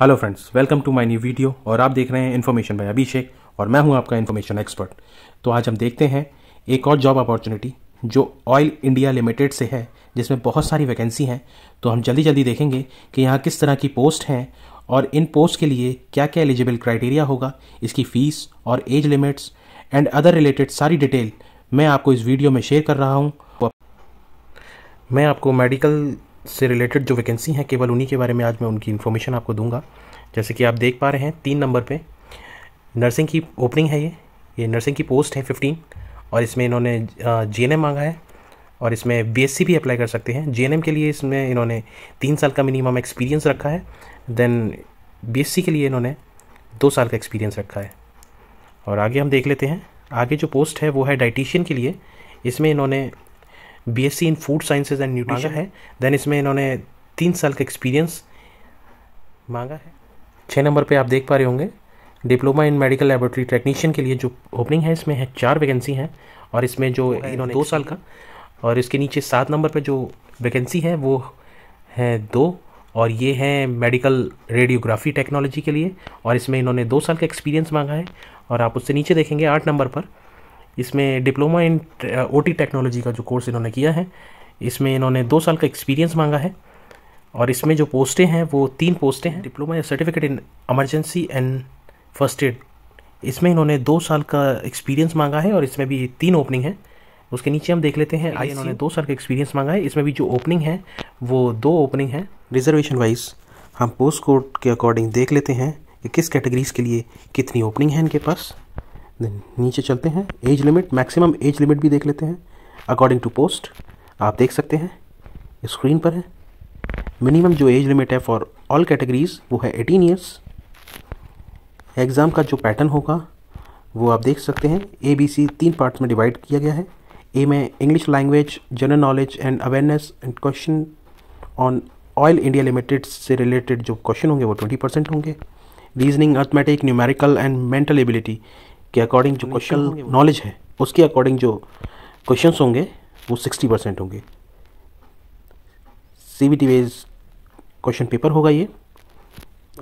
hello friends welcome to my new video और आप देख रहे हैं इन्फॉर्मेशन बाय अभिषेक और मैं हूं आपका इन्फॉर्मेशन एक्सपर्ट तो आज हम देखते हैं एक और जॉब अपॉर्चुनिटी जो ऑयल इंडिया लिमिटेड से है जिसमें बहुत सारी वैकेंसी हैं तो हम जल्दी जल्दी देखेंगे कि यहाँ किस तरह की पोस्ट हैं और इन पोस्ट के लिए क्या क्या एलिजिबल क्राइटेरिया होगा इसकी फ़ीस और age limits and other related सारी डिटेल मैं आपको इस वीडियो में शेयर कर रहा हूँ मैं आपको मेडिकल से रिलेटेड जो वैकेंसी हैं केवल उन्हीं के बारे में आज मैं उनकी इन्फॉर्मेशन आपको दूंगा जैसे कि आप देख पा रहे हैं तीन नंबर पे नर्सिंग की ओपनिंग है ये ये नर्सिंग की पोस्ट है फिफ्टीन और इसमें इन्होंने जी मांगा है और इसमें बी भी अप्लाई कर सकते हैं जी के लिए इसमें इन्होंने तीन साल का मिनिमम एक्सपीरियंस रखा है देन बी के लिए इन्होंने दो साल का एक्सपीरियंस रखा है और आगे हम देख लेते हैं आगे जो पोस्ट है वो है डाइटिशियन के लिए इसमें इन्होंने C in food sciences and nutrition है देन इसमें इन्होंने तीन साल का एक्सपीरियंस मांगा है छः नंबर पे आप देख पा रहे होंगे diploma in medical laboratory technician के लिए जो ओपनिंग है इसमें है चार वैकेंसी हैं और इसमें जो इन्होंने दो साल का और इसके नीचे सात नंबर पर जो वैकेंसी है वो है दो और ये है मेडिकल रेडियोग्राफी टेक्नोलॉजी के लिए और इसमें इन्होंने दो साल का एक्सपीरियंस मांगा है और आप उससे नीचे देखेंगे आठ नंबर पर इसमें डिप्लोमा इन ओ टेक्नोलॉजी का जो कोर्स इन्होंने किया है इसमें इन्होंने दो साल का एक्सपीरियंस मांगा है और इसमें जो पोस्टें हैं वो तीन पोस्टें हैं डिप्लोमा या certificate in emergency and first aid इसमें इन्होंने दो साल का एक्सपीरियंस मांगा है और इसमें भी तीन ओपनिंग है उसके नीचे हम देख लेते हैं आई इन्होंने दो साल का एक्सपीरियंस मांगा है इसमें भी जो ओपनिंग है वो दो ओपनिंग है रिजर्वेशन वाइज हम पोस्ट कोड के अकॉर्डिंग देख लेते हैं कि किस कैटेगरीज़ के लिए कितनी ओपनिंग है इनके पास देन नीचे चलते हैं age limit maximum age limit भी देख लेते हैं अकॉर्डिंग टू पोस्ट आप देख सकते हैं स्क्रीन पर है मिनिमम जो एज लिमिट है फॉर ऑल कैटेगरीज वो है एटीन ईयर्स एग्ज़ाम का जो पैटर्न होगा वो आप देख सकते हैं ए बी सी तीन पार्ट्स में डिवाइड किया गया है ए में English language general knowledge and awareness and question on Oil India Limited से रिलेटेड जो क्वेश्चन होंगे वो ट्वेंटी परसेंट होंगे reasoning arithmetic numerical and mental ability के अकॉर्डिंग जो क्वेश्चन नॉलेज है उसके अकॉर्डिंग जो क्वेश्चन होंगे वो सिक्सटी परसेंट होंगे सी बी टी वेज क्वेश्चन पेपर होगा ये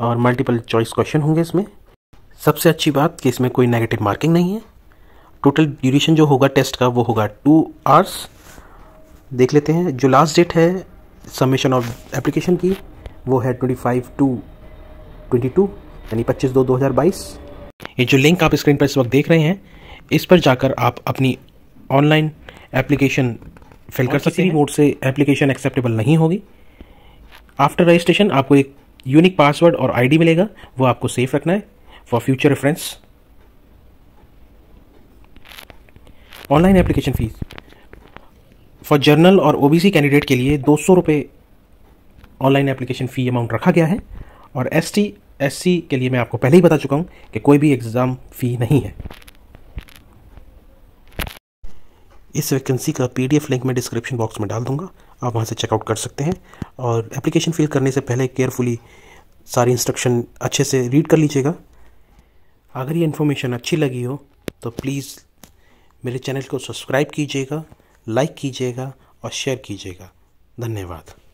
और मल्टीपल चॉइस क्वेश्चन होंगे इसमें सबसे अच्छी बात कि इसमें कोई नेगेटिव मार्किंग नहीं है टोटल ड्यूरेशन जो होगा टेस्ट का वो होगा टू आवर्स देख लेते हैं जो लास्ट डेट है सबमिशन ऑफ एप्लीकेशन की वो है twenty five two twenty two यानी पच्चीस दो दो हज़ार बाईस ये जो लिंक आप स्क्रीन पर इस वक्त देख रहे हैं इस पर जाकर आप अपनी ऑनलाइन एप्लीकेशन फिल कर सकते हैं मोड से एप्लीकेशन एक्सेप्टेबल नहीं होगी आफ्टर रजिस्ट्रेशन आपको एक यूनिक पासवर्ड और आईडी मिलेगा वो आपको सेफ रखना है for future reference online application fees for general और ओबीसी कैंडिडेट के लिए दो सौ रुपये ऑनलाइन एप्लीकेशन फ़ी अमाउंट रखा गया है और एसटी एस के लिए मैं आपको पहले ही बता चुका हूँ कि कोई भी एग्ज़ाम फ़ी नहीं है इस वैकेंसी का पीडीएफ लिंक मैं डिस्क्रिप्शन बॉक्स में डाल दूँगा आप वहाँ से चेकआउट कर सकते हैं और एप्लीकेशन फिल करने से पहले केयरफुली सारी इंस्ट्रक्शन अच्छे से रीड कर लीजिएगा अगर ये इन्फॉर्मेशन अच्छी लगी हो तो प्लीज़ मेरे चैनल को सब्सक्राइब कीजिएगा लाइक कीजिएगा और शेयर कीजिएगा धन्यवाद